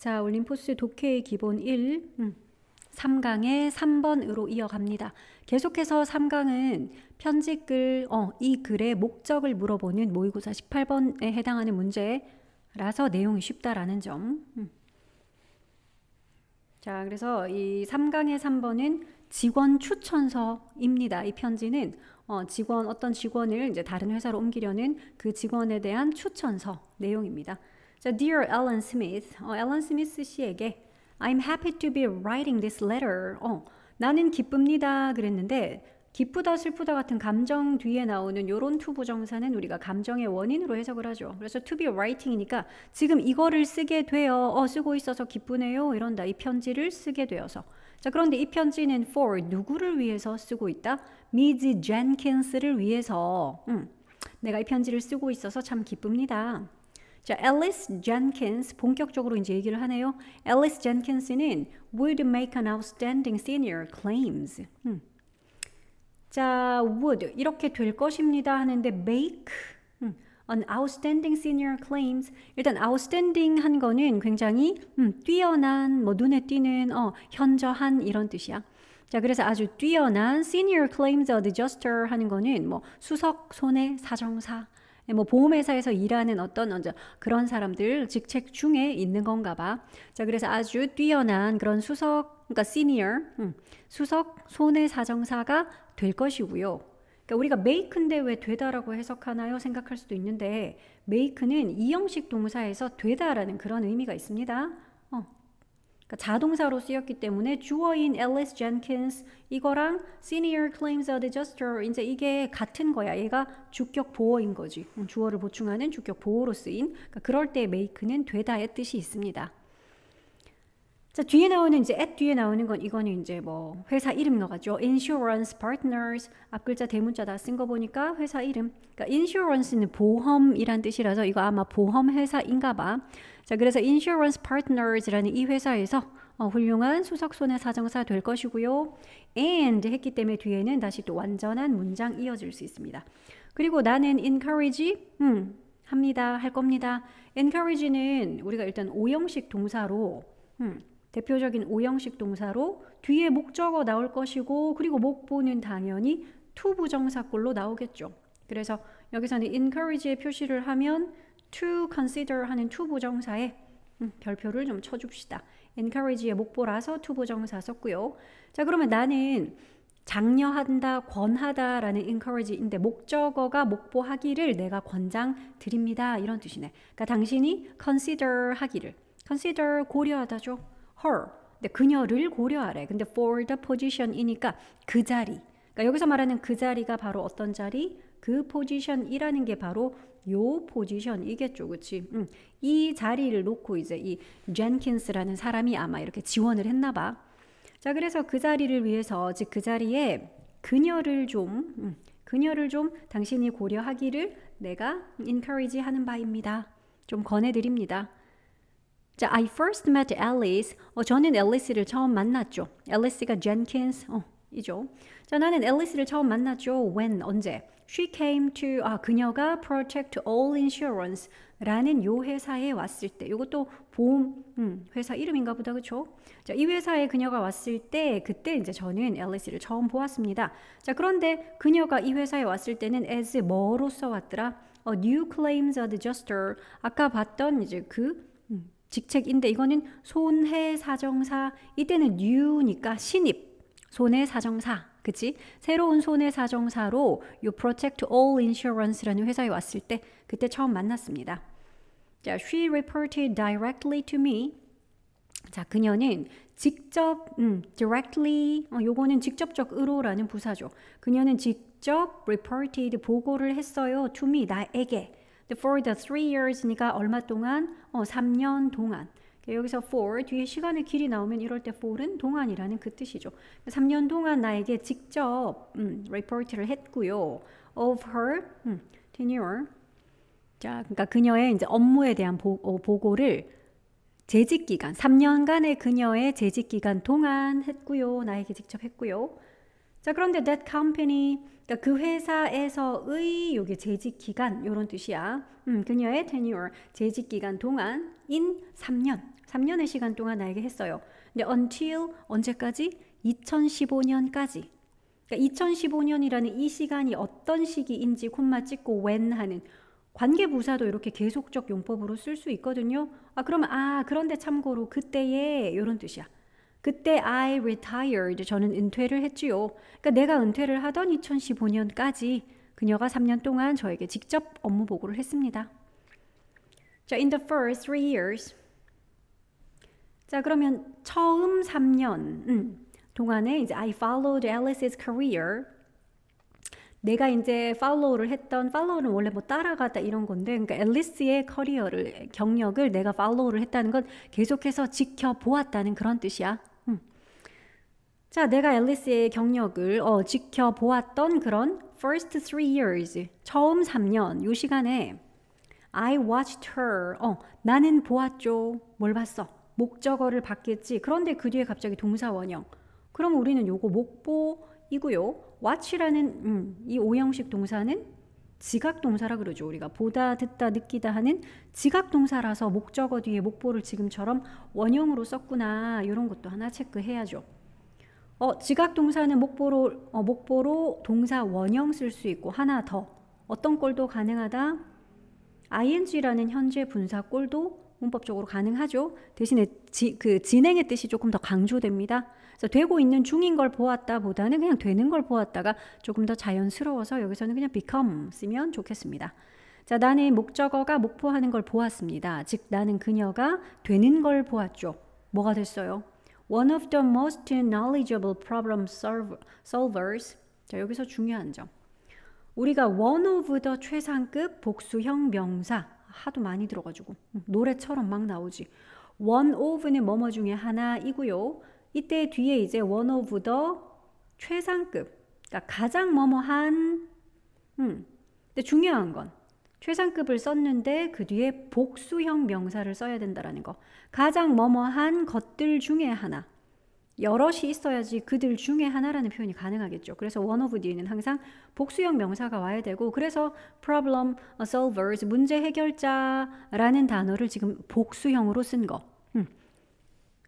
자, 올림포스 독해의 기본 1, 음, 3강의 3번으로 이어갑니다. 계속해서 3강은 편집글, 어, 이 글의 목적을 물어보는 모의고사 18번에 해당하는 문제라서 내용이 쉽다라는 점. 음. 자, 그래서 이 3강의 3번은 직원 추천서입니다. 이 편지는 어, 직원 어떤 직원을 이제 다른 회사로 옮기려는 그 직원에 대한 추천서 내용입니다. 자, dear Alan Smith, 어, 앨 l a n s 씨에게 I'm happy to be writing this letter. 어, 나는 기쁩니다. 그랬는데 기쁘다 슬프다 같은 감정 뒤에 나오는 요런 투부 정사는 우리가 감정의 원인으로 해석을 하죠. 그래서 to be writing이니까 지금 이거를 쓰게 되어 어 쓰고 있어서 기쁘네요. 이런다. 이 편지를 쓰게 되어서. 자, 그런데 이 편지는 for 누구를 위해서 쓰고 있다? 미지 젠킨스를 위해서. 음. 내가 이 편지를 쓰고 있어서 참 기쁩니다. 자, 앨리스 젠킨스 본격적으로 이제 얘기를 하네요. 앨리스 젠킨스는 would make an outstanding senior claims. 음. 자, would 이렇게 될 것입니다 하는데 make 음. an outstanding senior claims. 일단 outstanding 한 거는 굉장히 음, 뛰어난, 뭐 눈에 띄는, 어, 현저한 이런 뜻이야. 자, 그래서 아주 뛰어난 senior claims adjuster 하는 거는 뭐 수석, 손해, 사정사 네, 뭐 보험회사에서 일하는 어떤 그런 사람들 직책 중에 있는 건가 봐. 자, 그래서 아주 뛰어난 그런 수석, 그러니까 시니어, 음, 수석 손해사정사가 될 것이고요. 그러니까 우리가 make인데 왜 되다라고 해석하나요? 생각할 수도 있는데 make는 이형식 동사에서 되다라는 그런 의미가 있습니다. 어. 그러니까 자동사로 쓰였기 때문에 주어인 Alice Jenkins 이거랑 Senior Claims Adjuster 이제 이게 같은 거야. 얘가 주격 보호인 거지. 주어를 보충하는 주격 보호로 쓰인 그러니까 그럴 때 make는 되다의 뜻이 있습니다. 자, 뒤에 나오는 이제 at 뒤에 나오는 건 이거는 이제 뭐 회사 이름인 것 같죠. insurance partners 앞글자 대문자 다 쓴 거 보니까 회사 이름. 그러니까 insurance는 보험이란 뜻이라서 이거 아마 보험 회사인가 봐. 자, 그래서 insurance partners라는 이 회사에서 어, 훌륭한 수석 손해 사정사 될 것이고요. and 했기 때문에 뒤에는 다시 또 완전한 문장 이어질 수 있습니다. 그리고 나는 encourage 음, 합니다. 할 겁니다. encourage는 우리가 일단 오형식 동사로 음, 대표적인 오형식 동사로 뒤에 목적어 나올 것이고 그리고 목보는 당연히 to 부정사꼴로 나오겠죠. 그래서 여기서는 encourage의 표시를 하면 to consider 하는 to 부정사에 음, 별표를 좀 쳐줍시다. encourage의 목보라서 to 부정사 썼고요. 자 그러면 나는 장려한다, 권하다라는 encourage인데 목적어가 목보하기를 내가 권장드립니다. 이런 뜻이네. 그러니까 당신이 consider 하기를 consider 고려하다죠. her. 근데 그녀를 고려하래. 근데 for the position이니까 그 자리. 그러니까 여기서 말하는 그 자리가 바로 어떤 자리? 그 포지션이라는 게 바로 요 포지션이겠죠, 그치 음, 이 자리를 놓고 이제 이 젠킨스라는 사람이 아마 이렇게 지원을 했나봐. 자, 그래서 그 자리를 위해서 즉 그 자리에 그녀를 좀 음, 그녀를 좀 당신이 고려하기를 내가 encourage 하는 바입니다. 좀 권해드립니다. 자, I first met Alice. 어, 저는 앨리스를 처음 만났죠. 앨리스가 젠킨스 어, 이죠. 자, 나는 앨리스를 처음 만났죠. When 언제? She came to 아 그녀가 Protect All Insurance라는 요 회사에 왔을 때 이것도 보험 음, 회사 이름인가 보다 그렇죠? 자, 이 회사에 그녀가 왔을 때 그때 이제 저는 앨리스를 처음 보았습니다. 자, 그런데 그녀가 이 회사에 왔을 때는 as 뭐로써 왔더라? A 어, new claims adjuster 아까 봤던 이제 그 음, 직책인데 이거는 손해사정사 이때는 유니까 신입 손해사정사 그치? 새로운 손해사정사로 요 Protect All Insurance라는 회사에 왔을 때 그때 처음 만났습니다. 자, she reported directly to me. 자, 그녀는 직접 음, directly 어, 요거는 직접적으로라는 부사죠. 그녀는 직접 reported 보고를 했어요. to me 나에게. for the three years니까 얼마 동안? 어, 3년 동안. 그러니까 여기서 for 뒤에 시간의 길이 나오면 이럴 때 for은 동안이라는 그 뜻이죠. 3년 그러니까 동안 나에게 직접 음, report를 했고요. of her 음, tenure. 자, 그러니까 그녀의 이제 업무에 대한 보, 어, 보고를 재직 기간 3년간의 그녀의 재직 기간 동안 했고요. 나에게 직접 했고요. 자, 그런데 that company, 그러니까 그 회사에서의 요게 재직 기간 요런 뜻이야. 음, 그녀의 tenure 재직 기간 동안 in 3년, 3년의 시간 동안 나에게 했어요. 근데 until 언제까지? 2015년까지. 그러니까 2015년이라는 이 시간이 어떤 시기인지 콤마 찍고 when 하는 관계 부사도 이렇게 계속적 용법으로 쓸 수 있거든요. 아, 그럼 아, 그런데 참고로 그때에 요런 뜻이야. 그때 I retired. 저는 은퇴를 했지요. 그러니까 내가 은퇴를 하던 2015년까지 그녀가 3년 동안 저에게 직접 업무 보고를 했습니다. 자, in the first three years. 자, 그러면 처음 3년 음, 동안에 이제 I followed Alice's career. 내가 이제 팔로우를 했던 팔로우는 원래 뭐 따라가다 이런 건데 그러니까 앨리스의 커리어를 경력을 내가 팔로우를 했다는 건 계속해서 지켜보았다는 그런 뜻이야. 음. 자, 내가 앨리스의 경력을 어, 지켜보았던 그런 first three years 처음 3년 요 시간에 I watched her. 어, 나는 보았죠. 뭘 봤어? 목적어를 봤겠지. 그런데 그 뒤에 갑자기 동사 원형. 그럼 우리는 요거 목보이고요. watch라는 음, 이 오형식 동사는 지각 동사라 그러죠. 우리가 보다, 듣다, 느끼다 하는 지각 동사라서 목적어 뒤에 목보를 지금처럼 원형으로 썼구나. 이런 것도 하나 체크해야죠. 어, 지각 동사는 목보로 어, 목보로 동사 원형 쓸 수 있고 하나 더 어떤 꼴도 가능하다. ing라는 현재 분사 꼴도 문법적으로 가능하죠. 대신에 지, 그 진행의 뜻이 조금 더 강조됩니다. 그래서 되고 있는 중인 걸 보았다보다는 그냥 되는 걸 보았다가 조금 더 자연스러워서 여기서는 그냥 become 쓰면 좋겠습니다. 자, 나는 목적어가 목포하는 걸 보았습니다. 즉 나는 그녀가 되는 걸 보았죠. 뭐가 됐어요? One of the most knowledgeable problem solvers. 자, 여기서 중요한 점. 우리가 one of the 최상급 복수형 명사 하도 많이 들어가지고 음, 노래처럼 막 나오지. one of는 뭐뭐 중에 하나이고요. 이때 뒤에 이제 one of the 최상급, 그러니까 가장 뭐뭐한. 음. 근데 중요한 건 최상급을 썼는데 그 뒤에 복수형 명사를 써야 된다라는 거. 가장 뭐뭐한 것들 중에 하나. 여럿이 있어야지 그들 중에 하나라는 표현이 가능하겠죠. 그래서 one of 뒤에는 항상 복수형 명사가 와야 되고 그래서 problem solvers 문제 해결자라는 단어를 지금 복수형으로 쓴 거.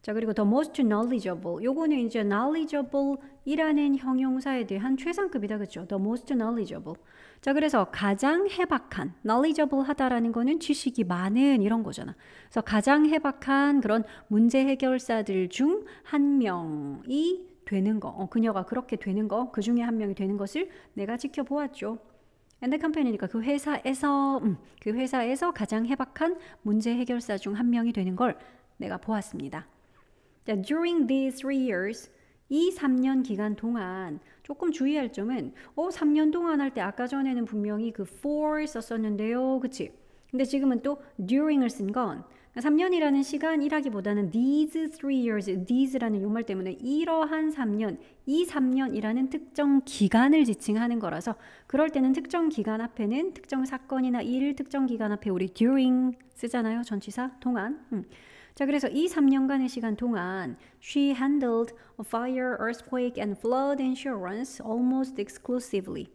자, 그리고 the most knowledgeable. 요거는 이제 knowledgeable 이라는 형용사에 대한 최상급이다. 그죠? the most knowledgeable. 자, 그래서 가장 해박한, knowledgeable 하다라는 거는 지식이 많은 이런 거잖아. 그래서 가장 해박한 그런 문제 해결사들 중 한 명이 되는 거. 어, 그녀가 그렇게 되는 거. 그 중에 한 명이 되는 것을 내가 지켜보았죠. 엔드 컴퍼니니까 그 회사에서 음, 그 회사에서 가장 해박한 문제 해결사 중 한 명이 되는 걸 내가 보았습니다. during these three years, 이 3년 기간 동안 조금 주의할 점은 어 3년 동안 할 때 아까 전에는 분명히 그 for 썼었는데요. 그치? 근데 지금은 또 during을 쓴건 3년이라는 그러니까 시간이라기보다는 these three years, these라는 요말 때문에 이러한 3년, 이 3년이라는 특정 기간을 지칭하는 거라서 그럴 때는 특정 기간 앞에는 특정 사건이나 일, 특정 기간 앞에 우리 during 쓰잖아요. 전치사 동안. 음. 자, 그래서 이 3년간의 시간 동안 she handled fire, earthquake and flood insurance almost exclusively.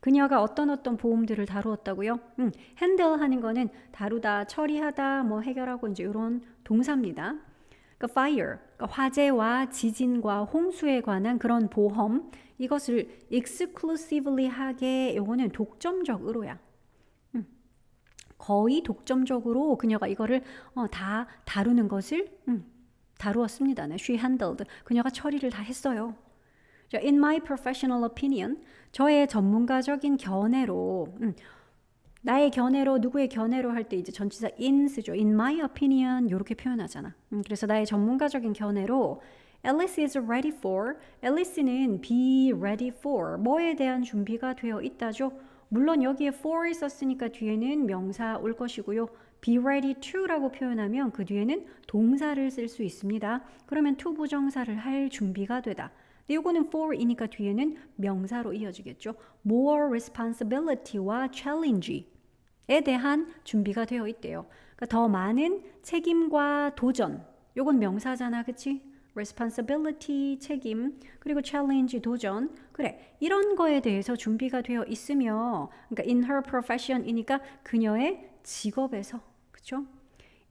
그녀가 어떤 어떤 보험들을 다루었다고요? 음, handle 하는 거는 다루다, 처리하다, 뭐 해결하고 이제 이런 동사입니다. 그러니까 fire, 그러니까 화재와 지진과 홍수에 관한 그런 보험 이것을 exclusively 하게 요거는 독점적으로야. 거의 독점적으로 그녀가 이거를 어, 다 다루는 것을 음, 다루었습니다. 네, she handled. 그녀가 처리를 다 했어요. In my professional opinion, 저의 전문가적인 견해로 음, 나의 견해로 누구의 견해로 할 때 이제 전치사 in 쓰죠. In my opinion 이렇게 표현하잖아. 음, 그래서 나의 전문가적인 견해로 Alice is ready for. Alice는 be ready for 뭐에 대한 준비가 되어 있다죠. 물론 여기에 for 있었으니까 뒤에는 명사 올 것이고요. be ready to라고 표현하면 그 뒤에는 동사를 쓸 수 있습니다. 그러면 to 부정사를 할 준비가 되다. 근데 요거는 for이니까 뒤에는 명사로 이어지겠죠. more responsibility와 challenge에 대한 준비가 되어 있대요. 그러니까 더 많은 책임과 도전. 요건 명사잖아, 그치? responsibility 책임, 그리고 challenge 도전. 그래. 이런 거에 대해서 준비가 되어 있으며 그러니까 in her profession이니까 그녀의 직업에서. 그렇죠?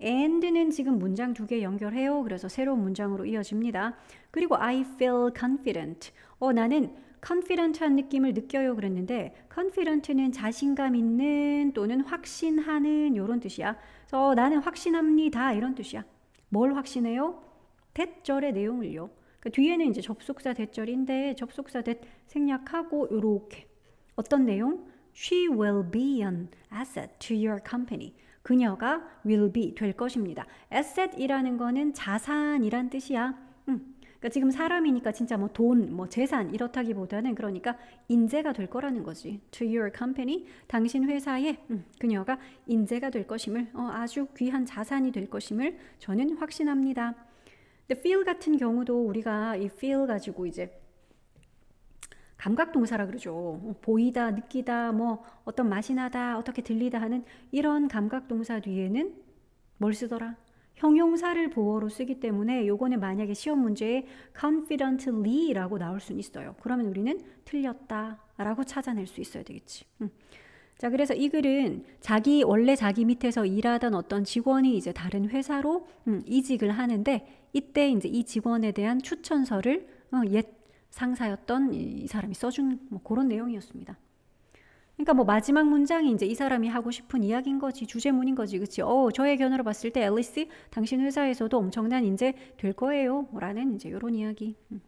and는 지금 문장 두 개 연결해요. 그래서 새로운 문장으로 이어집니다. 그리고 I feel confident. 어, 나는 confident한 느낌을 느껴요 그랬는데 confident는 자신감 있는 또는 확신하는 이런 뜻이야. 그래서 어, 나는 확신합니다 이런 뜻이야. 뭘 확신해요? 대절의 내용을요. 그 뒤에는 이제 접속사 대절인데 접속사 대 생략하고 이렇게 어떤 내용? She will be an asset to your company. 그녀가 will be 될 것입니다. asset이라는 거는 자산이란 뜻이야. 음. 그러니까 지금 사람이니까 진짜 뭐 돈, 뭐 재산 이렇다기보다는 그러니까 인재가 될 거라는 거지. To your company, 당신 회사에 음, 그녀가 인재가 될 것임을 어, 아주 귀한 자산이 될 것임을 저는 확신합니다. 근데 feel 같은 경우도 우리가 이 feel 가지고 이제 감각 동사라 그러죠. 보이다, 느끼다, 뭐 어떤 맛이 나다, 어떻게 들리다 하는 이런 감각 동사 뒤에는 뭘 쓰더라? 형용사를 보어로 쓰기 때문에 요거는 만약에 시험 문제에 confidently라고 나올 수는 있어요. 그러면 우리는 틀렸다라고 찾아낼 수 있어야 되겠지. 음. 자, 그래서 이 글은 자기, 원래 자기 밑에서 일하던 어떤 직원이 이제 다른 회사로 음, 이직을 하는데 이때 이제 이 직원에 대한 추천서를 어, 옛 상사였던 이 사람이 써준 뭐 그런 내용이었습니다. 그러니까 뭐 마지막 문장이 이제 이 사람이 하고 싶은 이야기인 거지 주제문인 거지 그치 어 저의 견으로 봤을 때 앨리스 당신 회사에서도 엄청난 인재 될 거예요 라는 이제 요런 이야기 음.